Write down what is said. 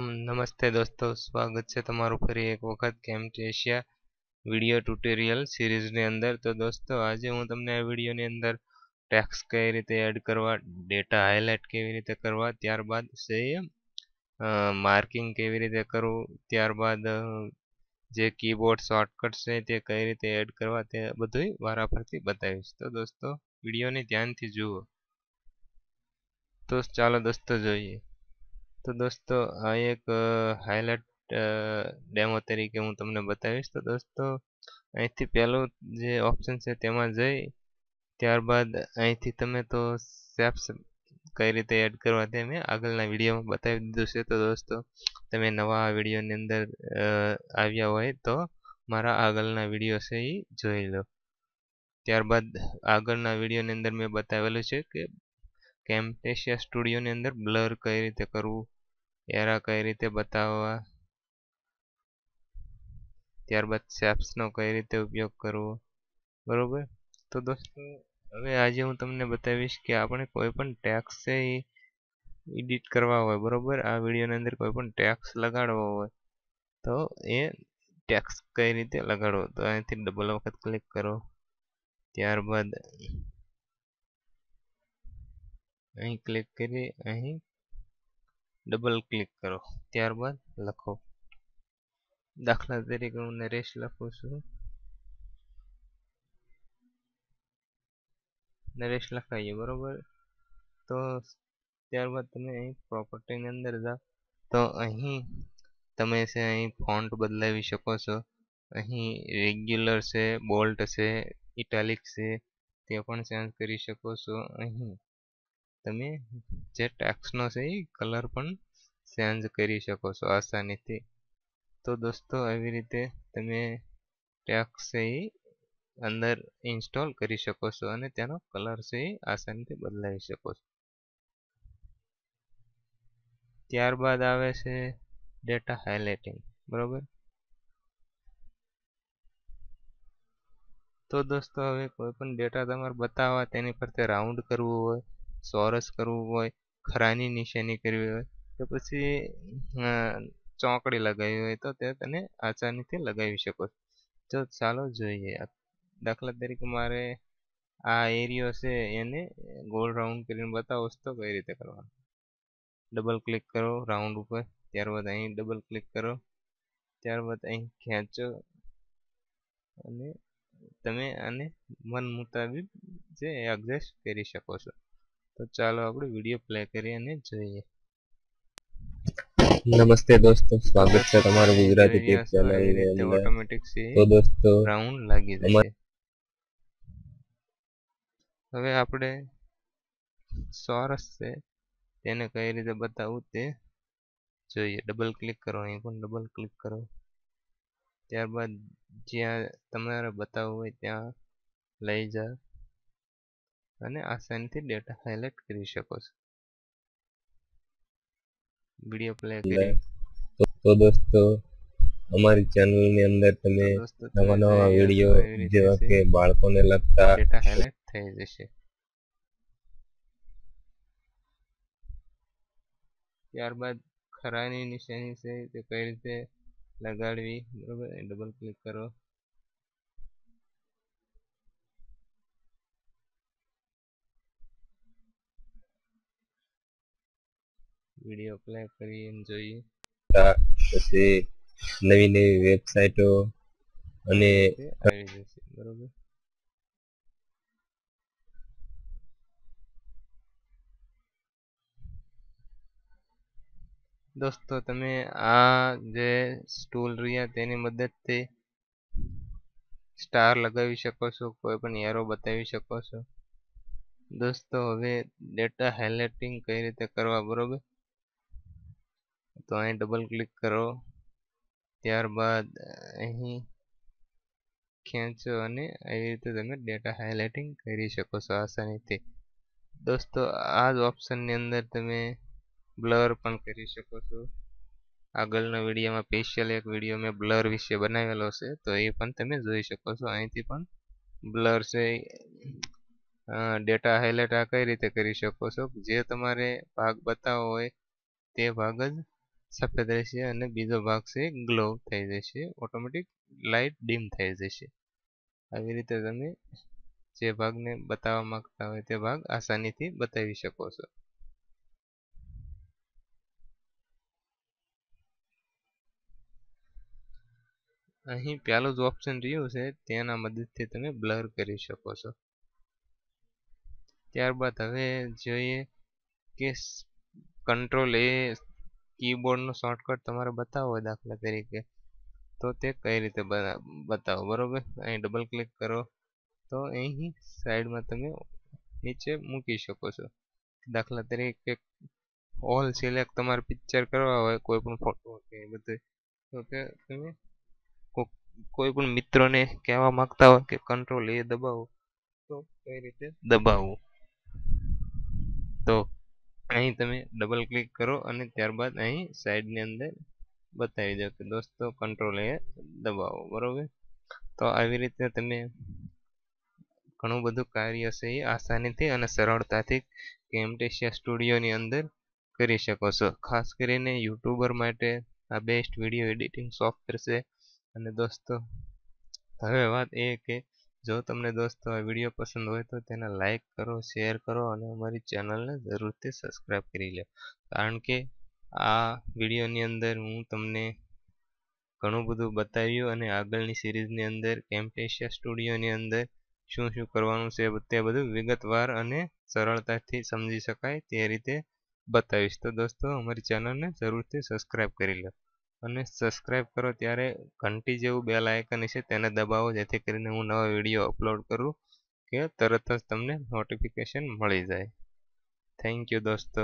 નમસ્તે દોસ્તો સ્વાગત છે તમારું ફરી એક વખત કેમ્પ એશિયા વિડીયો ટ્યુટોરિયલ સિરીઝની અંદર તો દોસ્તો આજે હું તમને આ વિડીયોની અંદર ટેક્સ કઈ રીતે એડ કરવા ડેટા હાઇલાઇટ કેવી રીતે કરવા ત્યારબાદ છે માર્કિંગ કેવી રીતે કરવું ત્યારબાદ જે કીબોર્ડ શોર્ટકટ છે તે કઈ રીતે એડ કરવા તે બધું વારાફરતી બતાવીશ તો દોસ્તો વિડીયોને ધ્યાનથી જુઓ તો ચાલો દોસ્તો જોઈએ તો દોસ્તો આ એક હાઇલાઇટ ડેમો તરીકે હું તમને બતાવીશ તો દોસ્તો અહીંથી પહેલું જે ઓપ્શન છે તેમાં જઈ ત્યારબાદ અહીંથી તમે તો સેપ્સ કઈ રીતે એડ કરવા તે મેં આગળના વિડીયોમાં બતાવી દીધું છે તો દોસ્તો તમે નવા વિડીયોની અંદર આવ્યા હોય તો મારા આગળના વિડીયો છે એ જોઈ લો ત્યારબાદ આગળના વિડીયોની અંદર મેં બતાવેલું છે કે કેમ્ટેશિયા સ્ટુડિયોની અંદર બ્લર કઈ રીતે કરવું એરા કઈ રીતે બતાવવા ત્યારબાદ સેપ્સ નો કઈ રીતે ઉપયોગ કરવો બરોબર તો દોસ્તો હવે આજે હું તમને બતાવીશ કે આપણે કોઈ પણ ટેક્સ્ટ એડિટ કરવા હોય બરોબર આ વિડિયો ની અંદર કોઈ પણ ટેક્સ્ટ લગાડવો હોય તો એ ટેક્સ્ટ કઈ રીતે લગાડવો તો અહીંથી ડબલ વખત ક્લિક કરો ત્યારબાદ અહીં ક્લિક કરી અહીં ડબલ ક્લિક કરો ત્યારબાદ લખો દાખલા તરીકે હું નરેશ લખું છું નરેશ લખાઈએ બરોબર તો ત્યારબાદ તમે અહીં પ્રોપર્ટીની અંદર જાઓ તો અહીં તમે છે અહીં ફોન્ટ બદલાવી શકો છો અહીં રેગ્યુલર છે બોલ્ટ છે ઇટાલિક છે તે પણ ચેન્જ કરી શકો છો અહીં તમે જે ટેક્સનો છે એ કલર પણ ચેન્જ કરી શકો છો આસાનીથી તો દોસ્તો આવી રીતે તમે ટેક્સ એ અંદર ઇન્સ્ટોલ કરી શકો છો અને તેનો કલર છે એ આસાનીથી બદલાવી શકો છો ત્યારબાદ આવે છે ડેટા હાઇલાઇટિંગ બરોબર તો દોસ્તો હવે કોઈ પણ ડેટા તમારે બતાવવા તેની પર તે રાઉન્ડ કરવું હોય ચોરસ કરવું હોય ખરાની નિશાની કરવી હોય તો પછી ચોકડી લગાવી હોય તો તે તને આસાનીથી લગાવી શકો તો ચાલો જોઈએ દાખલા તરીકે મારે આ એરિયો છે એને ગોળ રાઉન્ડ કરીને બતાવો તો કઈ રીતે કરવાનું ડબલ ક્લિક કરો રાઉન્ડ ઉપર ત્યારબાદ અહીં ડબલ ક્લિક કરો ત્યારબાદ અહીં ખેંચો અને તમે આને મન મુતાબિક જે એડજસ્ટ કરી શકો છો તો ચાલો આપણે વિડીયો પ્લે કરી અને જોઈએ નમસ્તે દોસ્તો સ્વાગત છે તમારું ગુજરાતી ટેક ચેનલની ઓટોમેટિક સી તો દોસ્તો રાઉન્ડ લાગી જશે હવે આપણે ચોરસ છે તેને કઈ રીતે બતાવવું તે જોઈએ ડબલ ક્લિક કરો અહીં પણ ડબલ ક્લિક કરો ત્યારબાદ જ્યાં તમારે બતાવવું હોય ત્યાં લઈ જાઓ અને આસાનીથી ડેટા હાઇલાઇટ કરી શકો છો વિડીયો પ્લે કરી તો દોસ્તો અમારી ચેનલની અંદર તમે નવા નવા વિડીયો જેવા કે બાળકોને લગતા ડેટા હાઇલાઇટ થઈ જશે ત્યારબાદ ખરાની નિશાની છે તે કઈ રીતે લગાડવી બરોબર ડબલ ક્લિક કરો વિડીયો પ્લે કરીને જોઈએ પછી નવી નવી વેબસાઇટો અને આવી જશે બરોબર દોસ્તો તમે આ જે સ્ટૂલ રહ્યા તેની મદદથી સ્ટાર લગાવી શકો છો કોઈ પણ એરો બતાવી શકો છો દોસ્તો હવે ડેટા હાઇલાઇટિંગ કઈ રીતે કરવા બરોબર તો અહીં ડબલ ક્લિક કરો ત્યારબાદ અહીં ખેંચો અને આવી રીતે તમે ડેટા હાઇલાઇટિંગ કરી શકો છો આસાનીથી દોસ્તો આ જ ઓપ્શનની અંદર તમે બ્લર પણ કરી શકો છો આગળના વિડીયોમાં સ્પેશિયલ એક વિડીયો મેં બ્લર વિશે બનાવેલો છે તો એ પણ તમે જોઈ શકો છો અહીંથી પણ બ્લર છે ડેટા હાઇલાઇટ આ કઈ રીતે કરી શકો છો જે તમારે ભાગ બતાવવો હોય તે ભાગ જ સફેદ રહેશે અને બીજો ભાગ છે ગ્લો થઈ જશે ઓટોમેટિક લાઇટ ડીમ થઈ જશે આવી રીતે તમે જે ભાગને બતાવવા માંગતા હોય તે ભાગ આસાનીથી બતાવી શકો છો અહીં પહેલું જ ઓપ્શન રહ્યું છે તેના મદદથી તમે બ્લર કરી શકો છો ત્યારબાદ હવે જોઈએ કે કંટ્રોલ એ કીબોર્ડનો શોર્ટકટ તમારે બતાવવો હોય દાખલા તરીકે તો તે કઈ રીતે બતાવો બરોબર અહીં ડબલ ક્લિક કરો તો અહીં સાઈડમાં તમે નીચે મૂકી શકો છો દાખલા તરીકે ઓલ સિલેક્ટ તમારે પિક્ચર કરવા હોય કોઈ પણ ફોટો કે એ બધું તો તે તમે કોઈ પણ મિત્રોને કહેવા માંગતા હોય કે કંટ્રોલ એ દબાવો તો કઈ રીતે દબાવવું તો અહીં તમે ડબલ ક્લિક કરો અને ત્યારબાદ અહીં સાઈડની અંદર બતાવી દો કે દોસ્તો કંટ્રોલ એ દબાવો બરાબર તો આવી રીતે તમે ઘણું બધું કાર્ય છે એ આસાનીથી અને સરળતાથી કેમટેશિયા સ્ટુડિયોની અંદર કરી શકો છો ખાસ કરીને યુટ્યુબર માટે આ બેસ્ટ વિડીયો એડિટિંગ સોફ્ટવેર છે અને દોસ્તો હવે વાત એ કે જો તમને દોસ્તો આ વિડીયો પસંદ હોય તો તેને લાઇક કરો શેર કરો અને અમારી ચેનલને જરૂરથી સબસ્ક્રાઈબ કરી લો કારણ કે આ વિડીયોની અંદર હું તમને ઘણું બધું બતાવ્યું અને આગળની સિરીઝની અંદર કેમ્પેશિયા સ્ટુડિયોની અંદર શું શું કરવાનું છે તે બધું વિગતવાર અને સરળતાથી સમજી શકાય તે રીતે બતાવીશ તો દોસ્તો અમારી ચેનલને જરૂરથી સબસ્ક્રાઈબ કરી લો અને સબસ્ક્રાઈબ કરો ત્યારે ઘંટી જેવું બેલ આઇકન છે તેને દબાવો જેથી કરીને હું નવા વિડીયો અપલોડ કરું કે તરત જ તમને નોટિફિકેશન મળી જાય થેન્ક યુ દોસ્તો